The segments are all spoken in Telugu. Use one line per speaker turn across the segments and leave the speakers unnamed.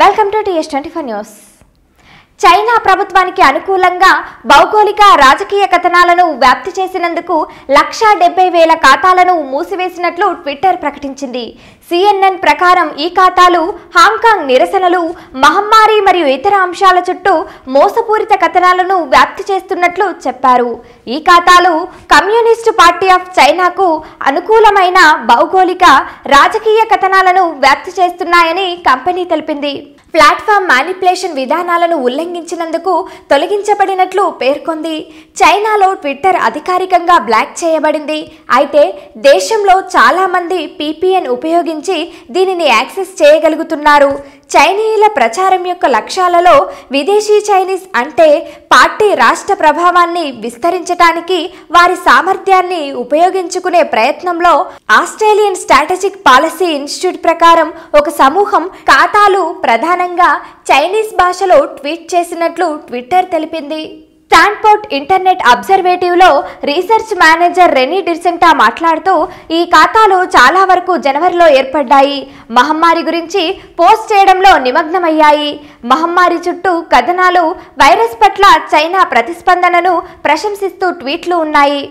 welcome to TS twenty four news China ప్రభుత్వానికి అనుకూలంగా భౌగోళిక రాజకీయ కథనాలను వ్యాప్తి చేసినందుకు లక్షా డెబ్బై వేల ఖాతాలను మూసివేసినట్లు ట్విట్టర్ ప్రకటించింది సిఎన్ఎన్ ప్రకారం ఈ ఖాతాలు హాంకాంగ్ నిరసనలు మహమ్మారి మరియు ఇతర అంశాల చుట్టూ మోసపూరిత కథనాలను వ్యాప్తి చేస్తున్నట్లు చెప్పారు ఈ ఖాతాలు కమ్యూనిస్టు పార్టీ ఆఫ్ చైనాకు అనుకూలమైన భౌగోళిక రాజకీయ కథనాలను వ్యాప్తి చేస్తున్నాయని కంపెనీ తెలిపింది ప్లాట్ఫామ్ మ్యానిపులేషన్ విధానాలను ఉల్లంఘించినందుకు తొలగించబడినట్లు పేర్కొంది చైనాలో ట్విట్టర్ అధికారికంగా బ్లాక్ చేయబడింది అయితే దేశంలో చాలామంది పీపీఎన్ ఉపయోగించి ఉపయోగించి దీనిని యాక్సెస్ చేయగలుగుతున్నారు చైనీయుల ప్రచారం యొక్క లక్ష్యాలలో విదేశీ చైనీస్ అంటే పార్టీ రాష్ట్ర ప్రభావాన్ని విస్తరించటానికి వారి సామర్థ్యాన్ని ఉపయోగించుకునే ప్రయత్నంలో ఆస్ట్రేలియన్ స్ట్రాటజిక్ పాలసీ ఇన్స్టిట్యూట్ ప్రకారం ఒక సమూహం ఖాతాలు ప్రధానంగా చైనీస్ భాషలో ట్వీట్ చేసినట్లు ట్విట్టర్ తెలిపింది స్టాన్ఫోర్డ్ ఇంటర్నెట్ అబ్జర్వేటివ్లో రీసెర్చ్ మేనేజర్ రెనీ డిర్సెంటా మాట్లాడుతూ ఈ ఖాతాలు చాలా వరకు జనవరిలో ఏర్పడ్డాయి మహమ్మారి గురించి పోస్ట్ చేయడంలో నిమగ్నమయ్యాయి మహమ్మారి చుట్టూ కథనాలు వైరస్ పట్ల చైనా ప్రతిస్పందనను ప్రశంసిస్తూ ట్వీట్లు ఉన్నాయి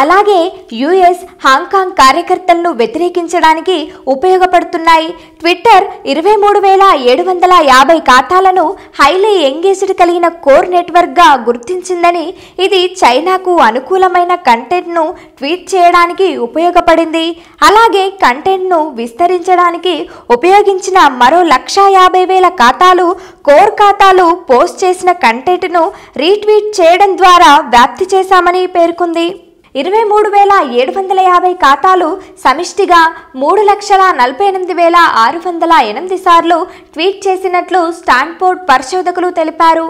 అలాగే యుఎస్ హాంకాంగ్ కార్యకర్తలను వ్యతిరేకించడానికి ఉపయోగపడుతున్నాయి ట్విట్టర్ ఇరవై మూడు వేల ఏడు వందల యాభై ఖాతాలను హైలీ ఎంగేజ్డ్ కలిగిన కోర్ నెట్వర్క్గా గుర్తించిందని ఇది చైనాకు అనుకూలమైన కంటెంట్ను ట్వీట్ చేయడానికి ఉపయోగపడింది అలాగే కంటెంట్ను విస్తరించడానికి ఉపయోగించిన మరో లక్ష యాభై వేల ఖాతాలు కోర్ ఖాతాలు పోస్ట్ చేసిన కంటెంట్ను రీట్వీట్ చేయడం ద్వారా వ్యాప్తి చేశామని పేర్కొంది ఇరవై మూడు వేల ఏడు వందల యాభై ఖాతాలు సమిష్టిగా మూడు లక్షల నలభై ఎనిమిది వేల ఆరు వందల ఎనిమిది సార్లు ట్వీట్ చేసినట్లు స్టాన్ఫోర్డ్ పరిశోధకులు తెలిపారు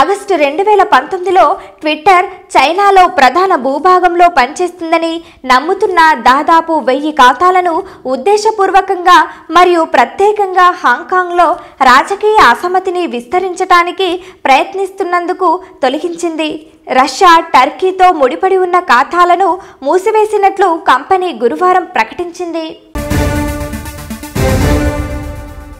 ఆగస్టు రెండు వేల పంతొమ్మిదిలో ట్విట్టర్ చైనాలో ప్రధాన భూభాగంలో పనిచేస్తుందని నమ్ముతున్న దాదాపు వెయ్యి ఖాతాలను ఉద్దేశపూర్వకంగా మరియు ప్రత్యేకంగా హాంకాంగ్లో రాజకీయ అసమ్మతిని విస్తరించడానికి ప్రయత్నిస్తున్నందుకు తొలగించింది రష్యా టర్కీతో ముడిపడి ఉన్న ఖాతాలను మూసివేసినట్లు కంపెనీ గురువారం ప్రకటించింది